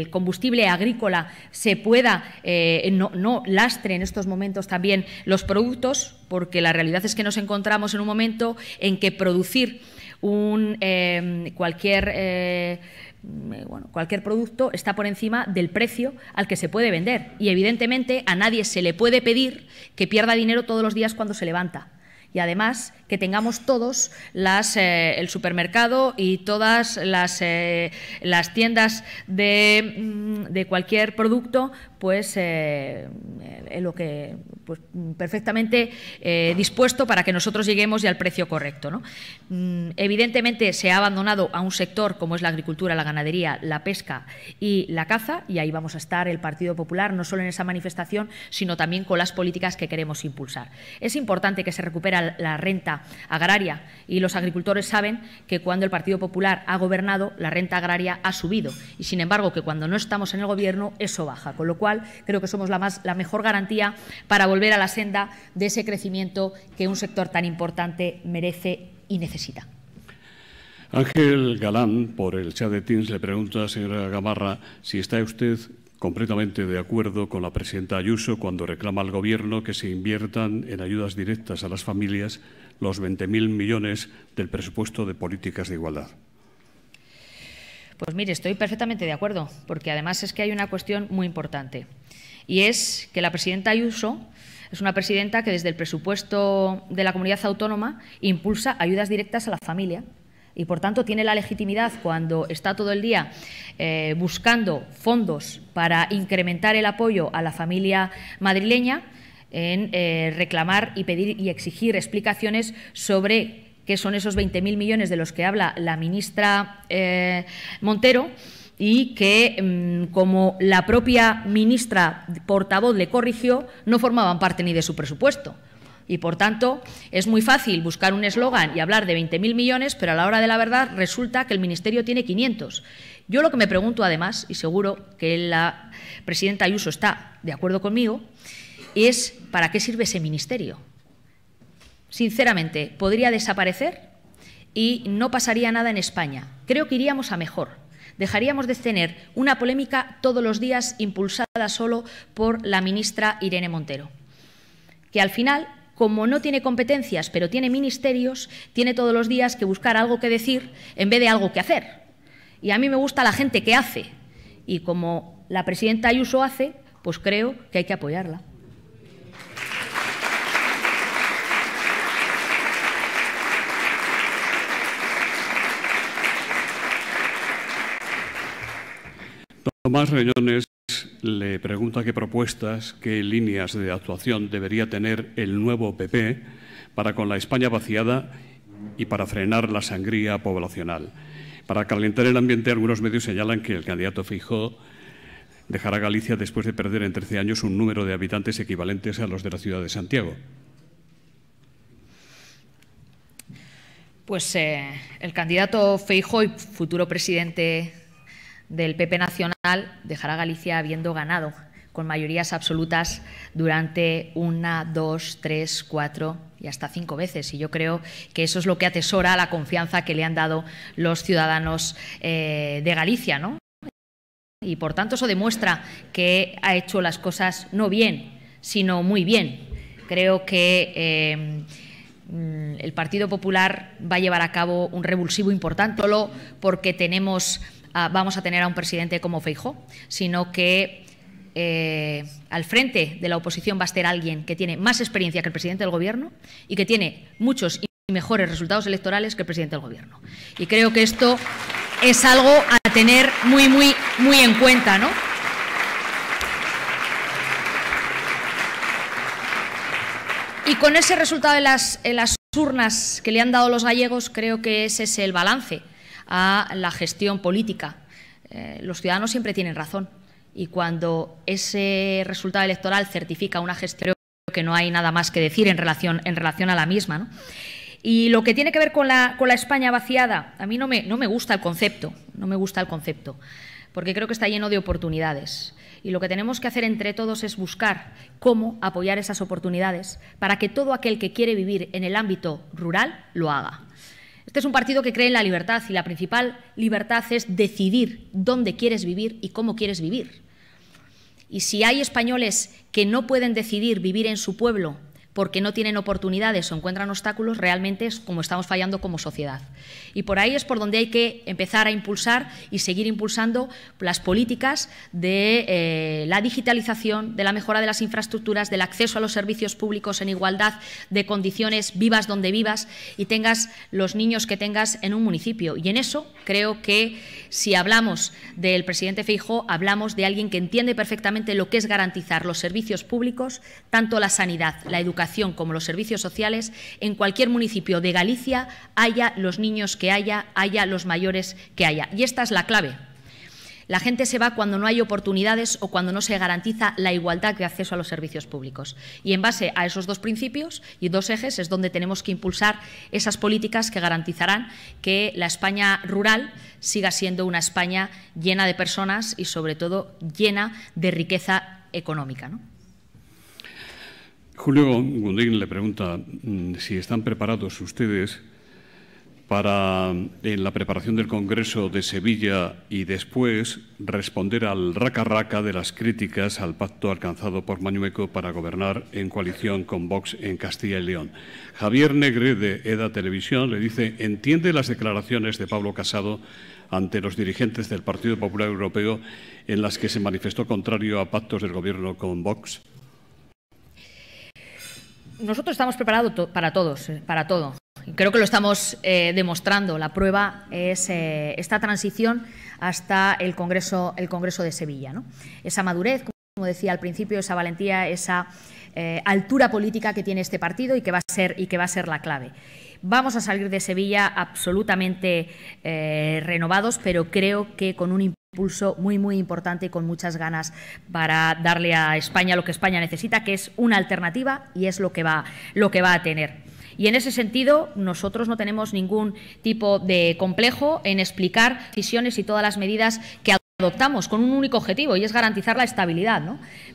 el, combustible agrícola se pueda, eh, no, lastre en estos momentos también los productos, porque la realidad es que nos encontramos en un momento en que producir un, eh, cualquier eh, bueno, cualquier producto está por encima del precio al que se puede vender. Y evidentemente a nadie se le puede pedir que pierda dinero todos los días cuando se levanta. Y además que tengamos todos eh, el supermercado y todas las, eh, tiendas mm, de, cualquier producto, pues eh, lo que pues, perfectamente dispuesto para que nosotros lleguemos y al precio correcto. Mm, evidentemente se ha abandonado a un sector como es la agricultura, la ganadería, la pesca y la caza, y ahí vamos a estar el Partido Popular, no solo en esa manifestación, sino también con las políticas que queremos impulsar. Es importante que se recupera la renta agraria y los agricultores saben que cuando el Partido Popular ha gobernado, la renta agraria ha subido y, sin embargo, que cuando no estamos en el Gobierno, eso baja. Con lo cual, creo que somos la, más, la mejor garantía para volver a la senda de ese crecimiento que un sector tan importante merece y necesita. Ángel Galán, por el chat de Teams, le pregunta, a señora Gamarra, si está usted completamente de acuerdo con la presidenta Ayuso cuando reclama al Gobierno que se inviertan en ayudas directas a las familias los 20.000 millones del presupuesto de políticas de igualdad. Pues mire, estoy perfectamente de acuerdo, porque además es que hay una cuestión muy importante, y es que la presidenta Ayuso es una presidenta que desde el presupuesto de la comunidad autónoma impulsa ayudas directas a la familia, y por tanto tiene la legitimidad cuando está todo el día eh, buscando fondos para incrementar el apoyo a la familia madrileña en eh, reclamar y pedir y exigir explicaciones sobre qué son esos 20.000 millones de los que habla la ministra eh, Montero y que, mm, como la propia ministra portavoz le corrigió, no formaban parte ni de su presupuesto. Y, por tanto, es muy fácil buscar un eslogan y hablar de 20.000 millones, pero a la hora de la verdad resulta que el Ministerio tiene 500. Yo lo que me pregunto, además, y seguro que la presidenta Ayuso está de acuerdo conmigo, es ¿para qué sirve ese ministerio? Sinceramente, podría desaparecer y no pasaría nada en España. Creo que iríamos a mejor. Dejaríamos de tener una polémica todos los días impulsada solo por la ministra Irene Montero, que al final, como no tiene competencias, pero tiene ministerios, tiene todos los días que buscar algo que decir en vez de algo que hacer. Y a mí me gusta la gente que hace. Y como la presidenta Ayuso hace, pues creo que hay que apoyarla. Más Reñones le pregunta qué propuestas, qué líneas de actuación debería tener el nuevo PP para con la España vaciada y para frenar la sangría poblacional. Para calentar el ambiente, algunos medios señalan que el candidato Fijó dejará Galicia después de perder en 13 años un número de habitantes equivalentes a los de la ciudad de Santiago. Pues eh, el candidato Feijóo y futuro presidente del PP Nacional dejará a Galicia habiendo ganado con mayorías absolutas durante una, dos, tres, cuatro y hasta cinco veces. Y yo creo que eso es lo que atesora la confianza que le han dado los ciudadanos eh, de Galicia, ¿no? Y por tanto eso demuestra que ha hecho las cosas no bien, sino muy bien. Creo que eh, mm, el Partido Popular va a llevar a cabo un revulsivo importante, solo porque tenemos vamos a tener a un presidente como Feijóo, sino que eh, al frente de la oposición va a estar alguien que tiene más experiencia que el presidente del Gobierno y que tiene muchos y mejores resultados electorales que el presidente del Gobierno. Y creo que esto es algo a tener muy, muy, muy en cuenta, ¿no? Y con ese resultado en las, las urnas que le han dado los gallegos, creo que ese es el balance a la gestión política. Eh, los ciudadanos siempre tienen razón y cuando ese resultado electoral certifica una gestión creo que no hay nada más que decir en relación, en relación a la misma. Y lo que tiene que ver con la, España vaciada, a mí no no me gusta el concepto, no me gusta el concepto, porque creo que está lleno de oportunidades. Y lo que tenemos que hacer entre todos es buscar cómo apoyar esas oportunidades para que todo aquel que quiere vivir en el ámbito rural lo haga. Este es un partido que cree en la libertad y la principal libertad es decidir dónde quieres vivir y cómo quieres vivir. Y si hay españoles que no pueden decidir vivir en su pueblo porque no tienen oportunidades o encuentran obstáculos, realmente es como estamos fallando como sociedad. Y por ahí es por donde hay que empezar a impulsar y seguir impulsando las políticas de eh, la digitalización, de la mejora de las infraestructuras, del acceso a los servicios públicos en igualdad de condiciones, vivas donde vivas y tengas los niños que tengas en un municipio. Y en eso creo que si hablamos del presidente Feijo, hablamos de alguien que entiende perfectamente lo que es garantizar los servicios públicos, tanto la sanidad, la educación como los servicios sociales, en cualquier municipio de Galicia, haya los niños que haya, haya los mayores que haya. Y esta es la clave la gente se va cuando no hay oportunidades o cuando no se garantiza la igualdad de acceso a los servicios públicos. Y en base a esos dos principios y dos ejes es donde tenemos que impulsar esas políticas que garantizarán que la España rural siga siendo una España llena de personas y, sobre todo, llena de riqueza económica. Julio Gundín le pregunta mm, si están preparados ustedes para, en la preparación del Congreso de Sevilla y después, responder al raca-raca de las críticas al pacto alcanzado por Mañueco para gobernar en coalición con Vox en Castilla y León. Javier Negre, de EDA Televisión, le dice, entiende las declaraciones de Pablo Casado ante los dirigentes del Partido Popular Europeo en las que se manifestó contrario a pactos del Gobierno con Vox nosotros estamos preparados para todos, eh, para todo creo que lo estamos eh, demostrando. La prueba es eh, esta transición hasta el Congreso, el Congreso de Sevilla. ¿no? Esa madurez, como decía al principio, esa valentía, esa eh, altura política que tiene este partido y que va a ser, y que va a ser la clave. Vamos a salir de Sevilla absolutamente renovados, pero creo que con un impulso muy, muy importante y con muchas ganas para darle a España lo que España necesita, que es una alternativa y es lo que va a tener. Y en ese sentido, nosotros no tenemos ningún tipo de complejo en explicar decisiones y todas las medidas que adoptamos con un único objetivo y es garantizar la estabilidad.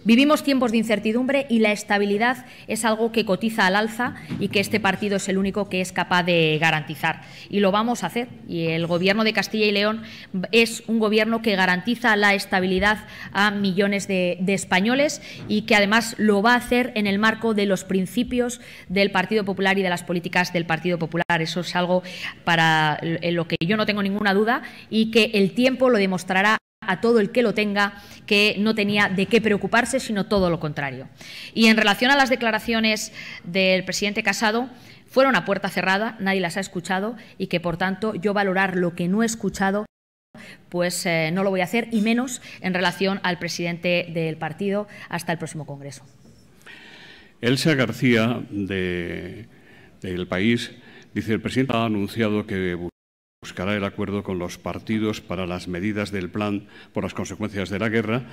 Vivimos tiempos de incertidumbre y la estabilidad es algo que cotiza al alza y que este partido es el único que es capaz de garantizar. Y lo vamos a hacer. Y el Gobierno de Castilla y León es un Gobierno que garantiza la estabilidad a millones de, españoles y que además lo va a hacer en el marco de los principios del Partido Popular y de las políticas del Partido Popular. Eso es algo para lo que yo no tengo ninguna duda y que el tiempo lo demostrará a todo el que lo tenga, que no tenía de qué preocuparse, sino todo lo contrario. Y en relación a las declaraciones del presidente Casado, fueron a puerta cerrada, nadie las ha escuchado y que, por tanto, yo valorar lo que no he escuchado pues eh, no lo voy a hacer, y menos en relación al presidente del partido hasta el próximo Congreso. Elsa García, del País, dice, el presidente ha anunciado que buscará el acuerdo con los partidos para las medidas del plan por las consecuencias de la guerra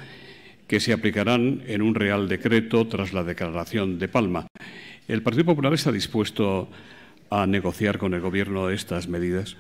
que se aplicarán en un real decreto tras la declaración de Palma. ¿El Partido Popular está dispuesto a negociar con el Gobierno estas medidas?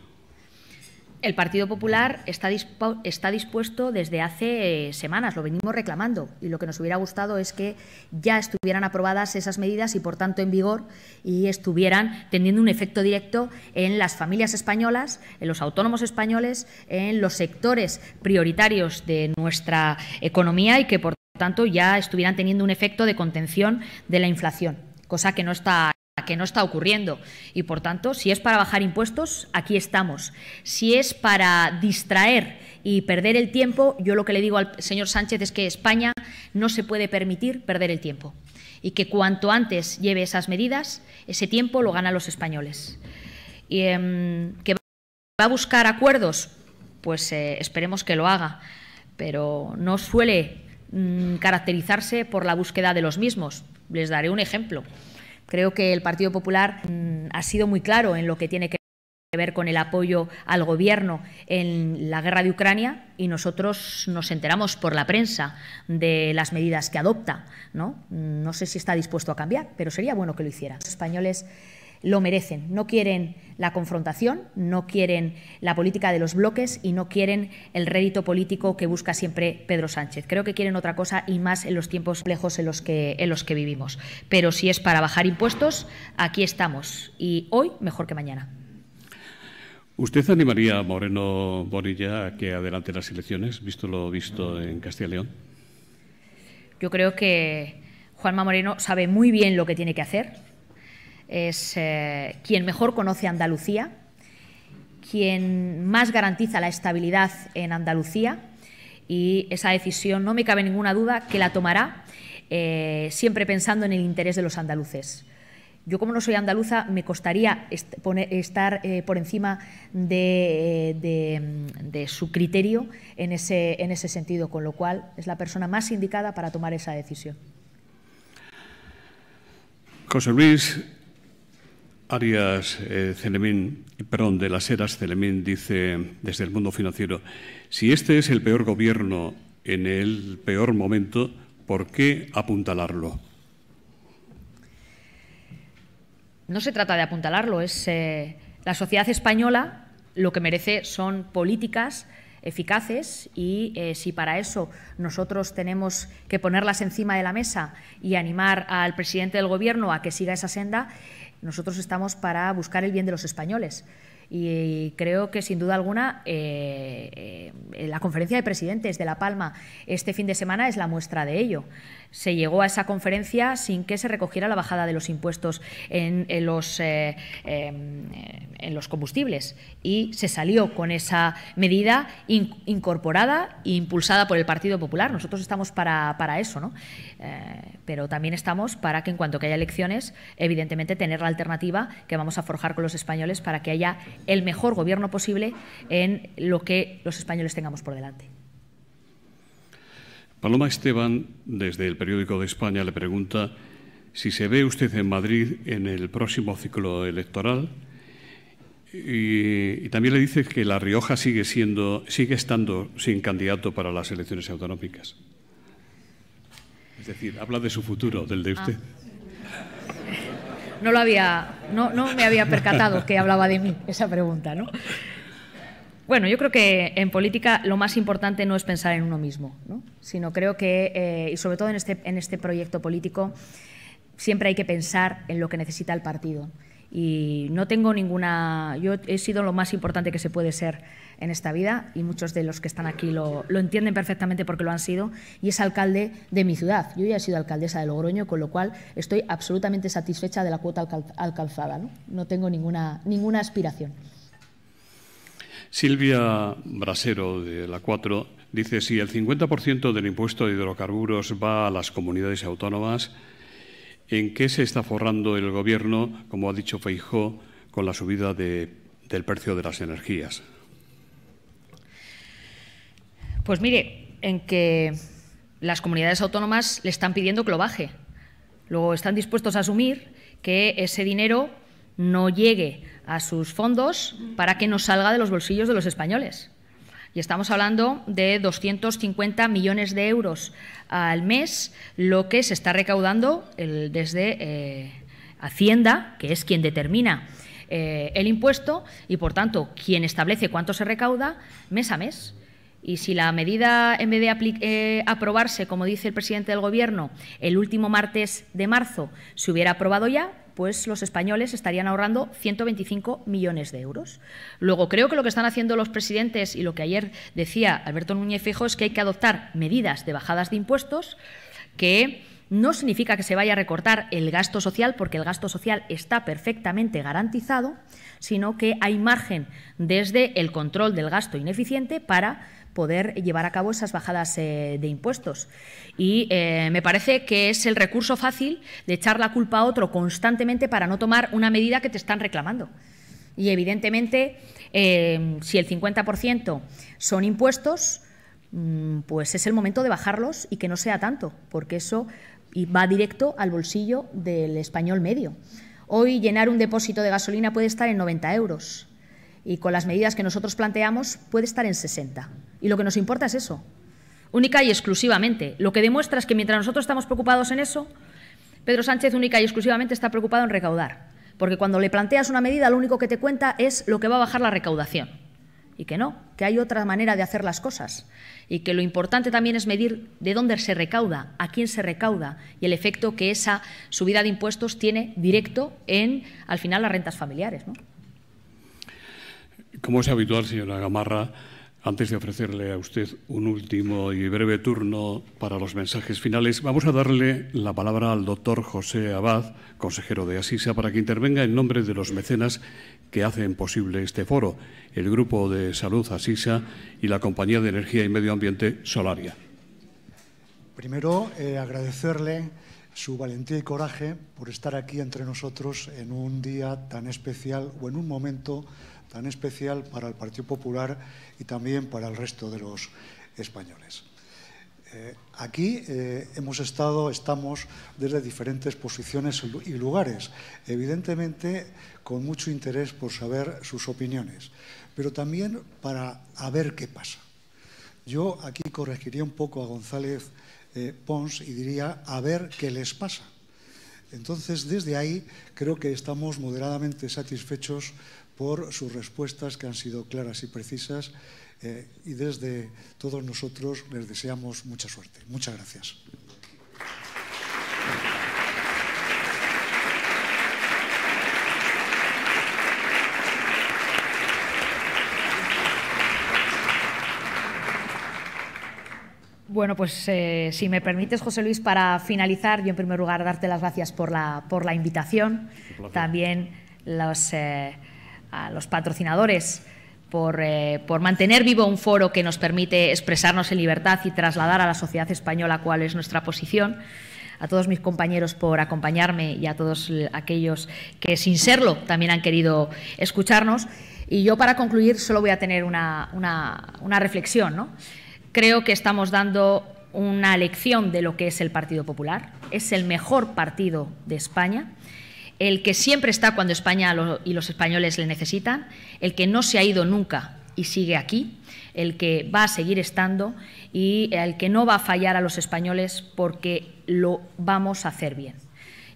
El Partido Popular está, dispuesto desde hace eh, semanas, lo venimos reclamando, y lo que nos hubiera gustado es que ya estuvieran aprobadas esas medidas y, por tanto, en vigor y estuvieran teniendo un efecto directo en las familias españolas, en los autónomos españoles, en los sectores prioritarios de nuestra economía y que, por tanto, ya estuvieran teniendo un efecto de contención de la inflación cosa que no está que no está ocurriendo. Y por tanto, si es para bajar impuestos, aquí estamos. Si es para distraer y perder el tiempo, yo lo que le digo al señor Sánchez es que España no se puede permitir perder el tiempo y que cuanto antes lleve esas medidas, ese tiempo lo ganan los españoles. Y, em, ¿Que va a buscar acuerdos? Pues eh, esperemos que lo haga, pero no suele mm, caracterizarse por la búsqueda de los mismos. Les daré un ejemplo. Creo que el Partido Popular mm, ha sido muy claro en lo que tiene que ver con el apoyo al gobierno en la guerra de Ucrania y nosotros nos enteramos por la prensa de las medidas que adopta. No, mm, sé si está dispuesto a cambiar, pero sería bueno que lo hiciera. españoles lo merecen, no quieren la confrontación, no quieren la política de los bloques y no quieren el rédito político que busca siempre Pedro Sánchez. Creo que quieren otra cosa y más en los tiempos lejos en los que, en los que vivimos. Pero si es para bajar impuestos, aquí estamos y hoy mejor que mañana. ¿Usted animaría a Moreno Bonilla a que adelante las elecciones, visto lo visto en Castilla y León? Yo creo que Juanma Moreno sabe muy bien lo que tiene que hacer es eh, quien mejor conoce Andalucía, quien más garantiza la estabilidad en Andalucía y esa decisión no me cabe ninguna duda que la tomará eh, siempre pensando en el interés de los andaluces. Yo como no soy andaluza me costaría estar eh, por encima de, su criterio en ese, en ese sentido, con lo cual es la persona más indicada para tomar esa decisión. José Luis, Arias eh, Celemín, perdón, de las Heras Celemín dice desde el mundo financiero, si este es el peor gobierno en el peor momento, ¿por qué apuntalarlo? No se trata de apuntalarlo, es eh, la sociedad española lo que merece son políticas eficaces y eh, si para eso nosotros tenemos que ponerlas encima de la mesa y animar al presidente del Gobierno a que siga esa senda, nosotros estamos para buscar el bien de los españoles. Y creo que sin duda alguna eh, eh, la conferencia de presidentes de La Palma este fin de semana es la muestra de ello se llegó a esa conferencia sin que se recogiera la bajada de los impuestos en, eh, em, eh, los, combustibles y se salió con esa medida incorporada e impulsada por el Partido Popular. Nosotros estamos para, eso, ¿no? Eh, pero también estamos para que en cuanto que haya elecciones, evidentemente tener la alternativa que vamos a forjar con los españoles para que haya el mejor gobierno posible en lo que los españoles tengamos por delante. Paloma Esteban, desde el periódico de España, le pregunta si se ve usted en Madrid en el próximo ciclo electoral. Y, también le dice que La Rioja sigue, siendo, sigue estando sin candidato para las elecciones autonómicas. Es decir, habla de su futuro, del de ah. usted. No lo había, no, no me había percatado que hablaba de mí esa pregunta, ¿no? Bueno, yo creo que en política lo más importante no es pensar en uno mismo, sino creo que, eh, y sobre todo este, en este, proyecto político, siempre hay que pensar en lo que necesita el partido. Y no tengo ninguna. Yo he sido lo más importante que se puede ser en esta vida, y muchos de los que están aquí lo, entienden perfectamente porque lo han sido, y es alcalde de mi ciudad. Yo ya he sido alcaldesa de Logroño, con lo cual estoy absolutamente satisfecha de la cuota alcanzada. ¿no? no tengo ninguna, ninguna aspiración. Silvia Brasero, de la 4, dice, si el 50% del impuesto de hidrocarburos va a las comunidades autónomas, ¿en qué se está forrando el Gobierno, como ha dicho Feijó, con la subida del precio de las energías? Pues mire, en que las comunidades autónomas le están pidiendo que lo baje. Luego están dispuestos a asumir que ese dinero no llegue a sus fondos para que no salga de los bolsillos de los españoles. Y estamos hablando de 250 millones de euros al mes, lo que se está recaudando el, desde eh, Hacienda, que es quien determina eh, el impuesto y, por tanto, quien establece cuánto se recauda mes a mes. Y si la medida, en vez de eh, aprobarse, como dice el presidente del Gobierno, el último martes de marzo, se hubiera aprobado ya, pues los españoles estarían ahorrando 125 millones de euros. Luego, creo que lo que están haciendo los presidentes y lo que ayer decía Alberto Núñez Fijo es que hay que adoptar medidas de bajadas de impuestos que no significa que se vaya a recortar el gasto social, porque el gasto social está perfectamente garantizado, sino que hay margen desde el control del gasto ineficiente para poder llevar a cabo esas bajadas eh, de impuestos. Y eh, me parece que es el recurso fácil de echar la culpa a otro constantemente para no tomar una medida que te están reclamando. Y evidentemente, eh, si el 50% son impuestos, mm, pues es el momento de bajarlos y que no sea tanto, porque eso va directo al bolsillo del español medio. Hoy llenar un depósito de gasolina puede estar en 90 euros y con las medidas que nosotros planteamos puede estar en 60. Y lo que nos importa es eso, única y exclusivamente. Lo que demuestra es que mientras nosotros estamos preocupados en eso, Pedro Sánchez única y exclusivamente está preocupado en recaudar. Porque cuando le planteas una medida, lo único que te cuenta es lo que va a bajar la recaudación. Y que no, que hay otra manera de hacer las cosas. Y que lo importante también es medir de dónde se recauda, a quién se recauda y el efecto que esa subida de impuestos tiene directo en, al final, las rentas familiares. Como es habitual, señora Gamarra, antes de ofrecerle a usted un último y breve turno para los mensajes finales, vamos a darle la palabra al doctor José Abad, consejero de Asisa, para que intervenga en nombre de los mecenas que hacen posible este foro, el Grupo de Salud Asisa y la Compañía de Energía y Medio Ambiente Solaria. Primero, eh, agradecerle su valentía y coraje por estar aquí entre nosotros en un día tan especial o en un momento tan especial para el Partido Popular y también para el resto de los españoles. Eh, aquí eh, hemos estado, estamos desde diferentes posiciones y lugares, evidentemente con mucho interés por saber sus opiniones, pero también para a ver qué pasa. Yo aquí corregiría un poco a González eh, Pons y diría a ver qué les pasa. Entonces, desde ahí creo que estamos moderadamente satisfechos por sus respuestas que han sido claras y precisas. Eh, y desde todos nosotros les deseamos mucha suerte. Muchas gracias. Bueno, pues eh, si me permites, José Luis, para finalizar, yo en primer lugar darte las gracias por la, por la invitación. También los, eh, a los patrocinadores eh, por, mantener vivo un foro que nos permite expresarnos en libertad y trasladar a la sociedad española cuál es nuestra posición. A todos mis compañeros por acompañarme y a todos aquellos que, sin serlo, también han querido escucharnos. Y yo, para concluir, solo voy a tener una, reflexión. Creo que estamos dando una lección de lo que es el Partido Popular. Es el mejor partido de España el que siempre está cuando España y los españoles le necesitan, el que no se ha ido nunca y sigue aquí, el que va a seguir estando y el que no va a fallar a los españoles porque lo vamos a hacer bien.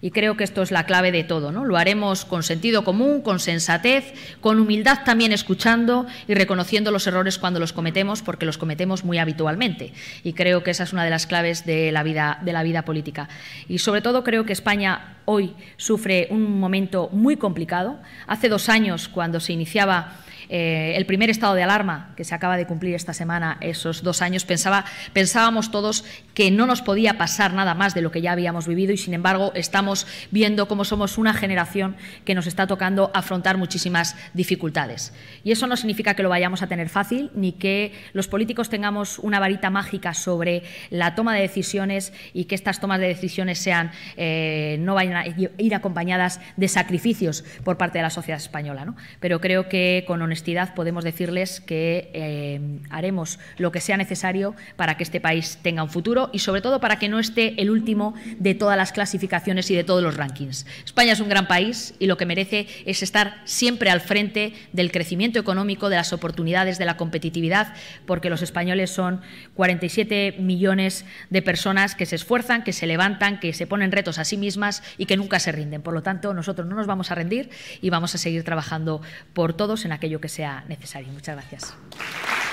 Y creo que esto es la clave de todo, ¿no? Lo haremos con sentido común, con sensatez, con humildad también escuchando y reconociendo los errores cuando los cometemos, porque los cometemos muy habitualmente. Y creo que esa es una de las claves de la vida, de la vida política. Y sobre todo creo que España hoy sufre un momento muy complicado. Hace dos años, cuando se iniciaba eh, el primer estado de alarma que se acaba de cumplir esta semana, esos dos años, pensaba, pensábamos todos que no nos podía pasar nada más de lo que ya habíamos vivido y, sin embargo, estamos viendo cómo somos una generación que nos está tocando afrontar muchísimas dificultades. Y eso no significa que lo vayamos a tener fácil ni que los políticos tengamos una varita mágica sobre la toma de decisiones y que estas tomas de decisiones sean eh, no vayan a ir acompañadas de sacrificios por parte de la sociedad española. ¿no? Pero creo que con honestidad podemos decirles que eh, haremos lo que sea necesario para que este país tenga un futuro y sobre todo para que no esté el último de todas las clasificaciones y de todos los rankings. España es un gran país y lo que merece es estar siempre al frente del crecimiento económico, de las oportunidades, de la competitividad, porque los españoles son 47 millones de personas que se esfuerzan, que se levantan, que se ponen retos a sí mismas y que nunca se rinden. Por lo tanto, nosotros no nos vamos a rendir y vamos a seguir trabajando por todos en aquello que sea necesario. Muchas gracias.